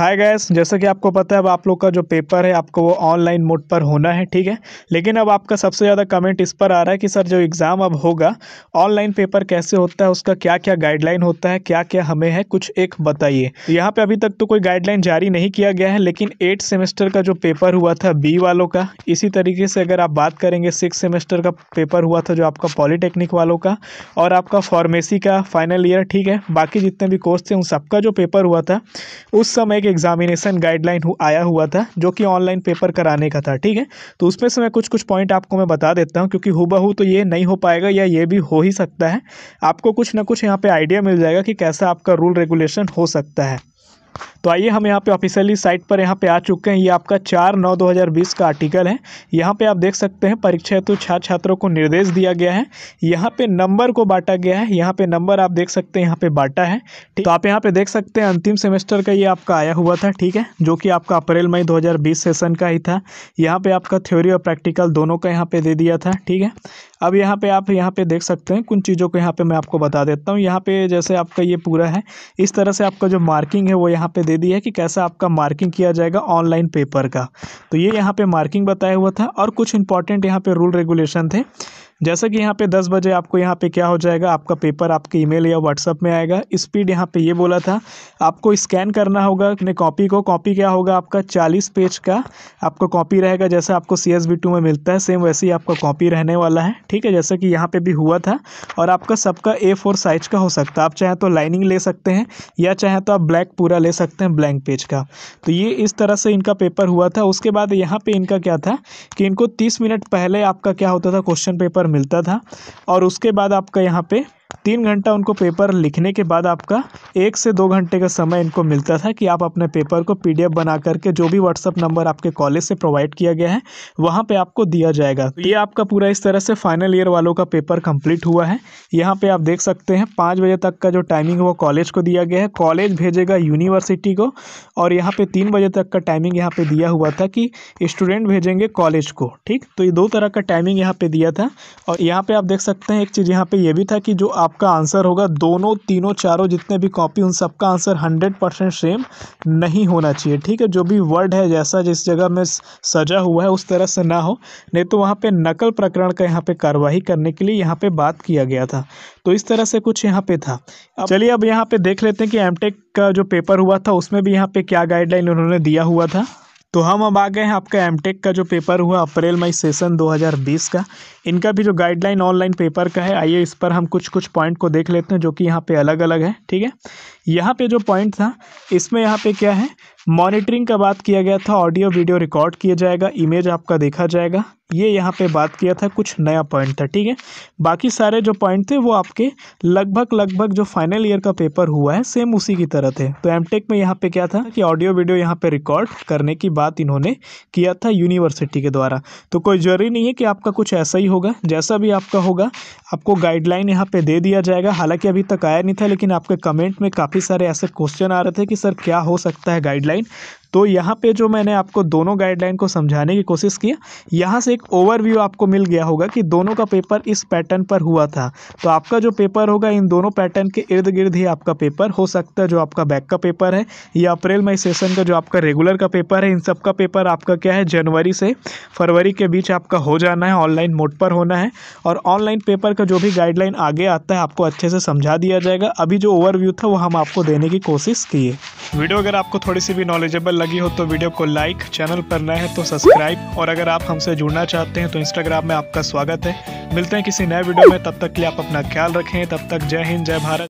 hi guys जैसा कि आपको पता है अब आप लोग का जो पेपर है आपको वो ऑनलाइन मोड पर होना है ठीक है लेकिन अब आपका सबसे ज़्यादा कमेंट इस पर आ रहा है कि सर जो एग्ज़ाम अब होगा ऑनलाइन पेपर कैसे होता है उसका क्या क्या गाइडलाइन होता है क्या क्या हमें है कुछ एक बताइए यहाँ पर अभी तक तो कोई गाइडलाइन जारी नहीं किया गया है लेकिन एट सेमेस्टर का जो पेपर हुआ था बी वालों का इसी तरीके से अगर आप बात करेंगे सिक्स सेमेस्टर का पेपर हुआ था जो आपका पॉलीटेक्निक वालों का और आपका फार्मेसी का फाइनल ईयर ठीक है बाकी जितने भी कोर्स थे उन सबका जो पेपर हुआ था उस समय के एग्जामिनेशन गाइडलाइन आया हुआ था जो कि ऑनलाइन पेपर कराने का था ठीक है तो उसमें से मैं कुछ कुछ पॉइंट आपको मैं बता देता हूँ क्योंकि हु तो ये नहीं हो पाएगा या ये भी हो ही सकता है आपको कुछ ना कुछ यहाँ पर आइडिया मिल जाएगा कि कैसा आपका रूल रेगुलेशन हो सकता है तो आइए हम यहाँ पे ऑफिशियली साइट पर यहाँ पे आ चुके हैं ये आपका चार नौ दो हज़ार बीस का आर्टिकल है यहाँ पे आप देख सकते हैं परीक्षा हेतु छात्र छात्रों को निर्देश दिया गया है यहाँ पे नंबर को बांटा गया है यहाँ पे नंबर आप देख सकते हैं यहाँ पे बांटा है ठीक तो आप यहाँ पे देख सकते हैं अंतिम सेमेस्टर का ये आपका आया हुआ था ठीक है जो कि आपका अप्रैल मई दो सेशन का ही था यहाँ पर आपका थ्योरी और प्रैक्टिकल दोनों का यहाँ पर दे दिया था ठीक है अब यहाँ पे आप यहाँ पे देख सकते हैं कुछ चीज़ों को यहाँ पे मैं आपको बता देता हूँ यहाँ पे जैसे आपका ये पूरा है इस तरह से आपका जो मार्किंग है वो यहाँ पे दे दी है कि कैसा आपका मार्किंग किया जाएगा ऑनलाइन पेपर का तो ये यहाँ पे मार्किंग बताया हुआ था और कुछ इंपॉर्टेंट यहाँ पे रूल रेगुलेशन थे जैसा कि यहाँ पे दस बजे आपको यहाँ पे क्या हो जाएगा आपका पेपर आपके ईमेल या व्हाट्सअप में आएगा स्पीड यहाँ पे ये बोला था आपको स्कैन करना होगा अपने कॉपी को कॉपी क्या होगा आपका चालीस पेज का आपका कॉपी रहेगा जैसा आपको सी एस बी टू में मिलता है सेम वैसे ही आपका कॉपी रहने वाला है ठीक है जैसा कि यहाँ पर भी हुआ था और आपका सबका ए फोर साइज का हो सकता है आप चाहें तो लाइनिंग ले सकते हैं या चाहें तो आप ब्लैक पूरा ले सकते हैं ब्लैंक पेज का तो ये इस तरह से इनका पेपर हुआ था उसके बाद यहाँ पर इनका क्या था कि इनको तीस मिनट पहले आपका क्या होता था क्वेश्चन पेपर मिलता था और उसके बाद आपका यहाँ पे तीन घंटा उनको पेपर लिखने के बाद आपका एक से दो घंटे का समय इनको मिलता था कि आप अपने पेपर को पी बना करके जो भी व्हाट्सअप नंबर आपके कॉलेज से प्रोवाइड किया गया है वहाँ पर आपको दिया जाएगा तो ये आपका पूरा इस तरह से फाइनल ईयर वालों का पेपर कम्प्लीट हुआ है यहाँ पर आप देख सकते हैं पाँच बजे तक का जो टाइमिंग है वो कॉलेज को दिया गया है कॉलेज भेजेगा यूनिवर्सिटी को और यहाँ पे तीन बजे तक का टाइमिंग यहाँ पे दिया हुआ था कि स्टूडेंट भेजेंगे कॉलेज को ठीक तो ये दो तरह का टाइमिंग यहाँ पे दिया था और यहाँ पे आप देख सकते हैं एक चीज़ यहाँ पे ये भी था कि जो आप आपका आंसर होगा दोनों तीनों चारों जितने भी कॉपी उन सबका आंसर हंड्रेड परसेंट सेम नहीं होना चाहिए ठीक है जो भी वर्ड है जैसा जिस जगह में सजा हुआ है उस तरह से ना हो नहीं तो वहाँ पे नकल प्रकरण का यहाँ पे कार्रवाई करने के लिए यहाँ पे बात किया गया था तो इस तरह से कुछ यहाँ पे था चलिए अब यहाँ पे देख लेते हैं कि एम का जो पेपर हुआ था उसमें भी यहाँ पे क्या गाइडलाइन उन्होंने दिया हुआ था तो हम अब आ गए हैं आपका एमटेक का जो पेपर हुआ अप्रैल मई सेशन 2020 का इनका भी जो गाइडलाइन ऑनलाइन पेपर का है आइए इस पर हम कुछ कुछ पॉइंट को देख लेते हैं जो कि यहाँ पे अलग अलग है ठीक है यहाँ पे जो पॉइंट था इसमें यहाँ पे क्या है मॉनिटरिंग का बात किया गया था ऑडियो वीडियो रिकॉर्ड किया जाएगा इमेज आपका देखा जाएगा ये यहाँ पे बात किया था कुछ नया पॉइंट था ठीक है बाकी सारे जो पॉइंट थे वो आपके लगभग लगभग जो फाइनल ईयर का पेपर हुआ है सेम उसी की तरह थे तो एमटेक में यहाँ पे क्या था कि ऑडियो वीडियो यहाँ पे रिकॉर्ड करने की बात इन्होंने किया था यूनिवर्सिटी के द्वारा तो कोई जरूरी नहीं है कि आपका कुछ ऐसा ही होगा जैसा भी आपका होगा आपको गाइडलाइन यहाँ पर दे दिया जाएगा हालाँकि अभी तक आया नहीं था लेकिन आपके कमेंट में काफ़ी काफ़ी सारे ऐसे क्वेश्चन आ रहे थे कि सर क्या हो सकता है गाइडलाइन तो यहाँ पे जो मैंने आपको दोनों गाइडलाइन को समझाने की कोशिश की यहाँ से एक ओवरव्यू आपको मिल गया होगा कि दोनों का पेपर इस पैटर्न पर हुआ था तो आपका जो पेपर होगा इन दोनों पैटर्न के इर्द गिर्द ही आपका पेपर हो सकता है जो आपका बैक का पेपर है या अप्रैल मई सेशन का जो आपका रेगुलर का पेपर है इन सब का पेपर आपका क्या है जनवरी से फरवरी के बीच आपका हो जाना है ऑनलाइन मोड पर होना है और ऑनलाइन पेपर का जो भी गाइडलाइन आगे आता है आपको अच्छे से समझा दिया जाएगा अभी जो ओवरव्यू था वो हम आपको देने की कोशिश किए वीडियो अगर आपको थोड़ी सी भी नॉलेजेबल लगी हो तो वीडियो को लाइक चैनल पर नए हैं तो सब्सक्राइब और अगर आप हमसे जुड़ना चाहते हैं तो इंस्टाग्राम में आपका स्वागत है मिलते हैं किसी नए वीडियो में तब तक के लिए आप अपना ख्याल रखें तब तक जय हिंद जय भारत